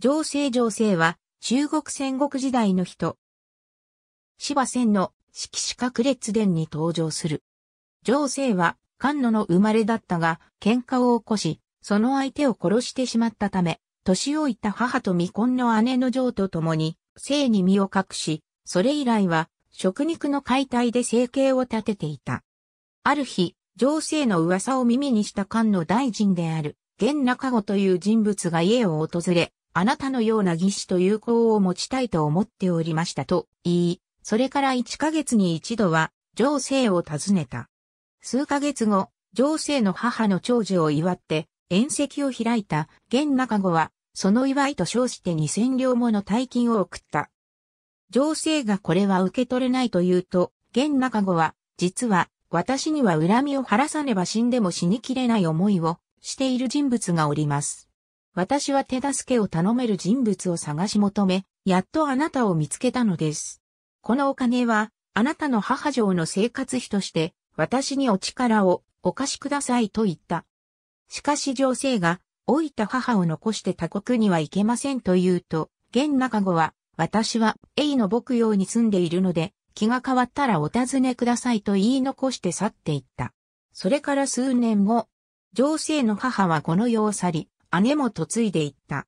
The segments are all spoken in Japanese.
上勢上勢は、中国戦国時代の人。芝仙の色紙角列伝に登場する。上勢は、関野の生まれだったが、喧嘩を起こし、その相手を殺してしまったため、年老いた母と未婚の姉の嬢と共に、生に身を隠し、それ以来は、食肉の解体で生計を立てていた。ある日、上勢の噂を耳にした関野大臣である、玄中子という人物が家を訪れ、あなたのような技師と友好を持ちたいと思っておりましたと言い、それから1ヶ月に一度は、情勢を訪ねた。数ヶ月後、情勢の母の長寿を祝って、宴席を開いた、現中子は、その祝いと称して2000両もの大金を送った。情勢がこれは受け取れないと言うと、現中子は、実は、私には恨みを晴らさねば死んでも死にきれない思いをしている人物がおります。私は手助けを頼める人物を探し求め、やっとあなたを見つけたのです。このお金は、あなたの母上の生活費として、私にお力をお貸しくださいと言った。しかし女性が、老いた母を残して他国には行けませんと言うと、現中後は、私は、エイの牧羊に住んでいるので、気が変わったらお尋ねくださいと言い残して去っていった。それから数年後、女性の母はこの世を去り、姉も嫁いでいった。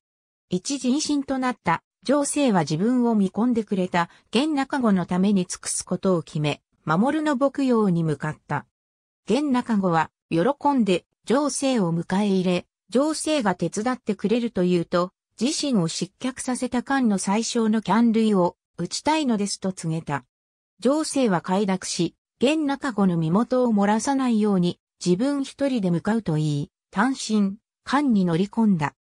一時心となった情勢は自分を見込んでくれた現中子のために尽くすことを決め、守の牧羊に向かった。現中子は喜んで情勢を迎え入れ、情勢が手伝ってくれるというと、自身を失脚させた間の最小のキャン類を打ちたいのですと告げた。情勢は快諾し、現中子の身元を漏らさないように自分一人で向かうといい、単身艦に乗り込んだ。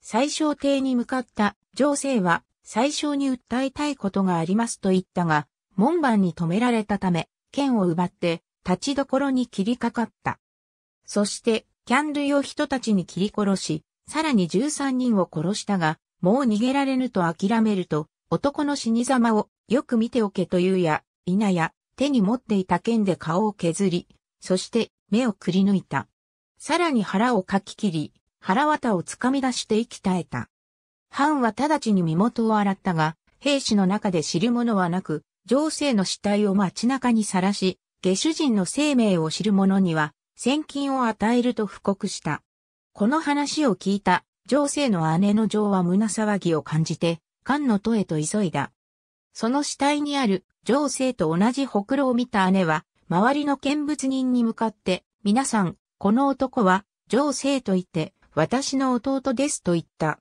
最小艇に向かった情勢は最小に訴えたいことがありますと言ったが、門番に止められたため、剣を奪って立ちどころに切りかかった。そして、キャン類を人たちに切り殺し、さらに13人を殺したが、もう逃げられぬと諦めると、男の死に様をよく見ておけというや、いなや、手に持っていた剣で顔を削り、そして目をくり抜いた。さらに腹をかき切り、腹綿をつかみ出して息絶えた。藩は直ちに身元を洗ったが、兵士の中で知る者はなく、情勢の死体を街中にさらし、下手人の生命を知る者には、千金を与えると布告した。この話を聞いた、情勢の姉の情は胸騒ぎを感じて、菅の都へと急いだ。その死体にある情勢と同じほくろを見た姉は、周りの見物人に向かって、皆さん、この男は、情勢と言って、私の弟ですと言った。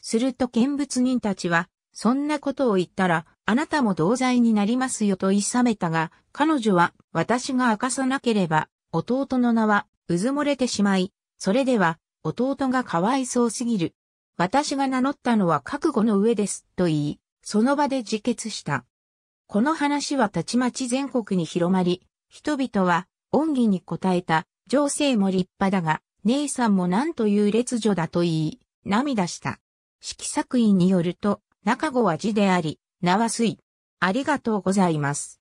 すると見物人たちは、そんなことを言ったら、あなたも同罪になりますよと言いさめたが、彼女は、私が明かさなければ、弟の名は、うずもれてしまい、それでは、弟がかわいそうすぎる。私が名乗ったのは覚悟の上です、と言い、その場で自決した。この話はたちまち全国に広まり、人々は、恩義に応えた、情勢も立派だが、姉さんもなんという列女だと言い、涙した。色作員によると、中語は字であり、名は水。ありがとうございます。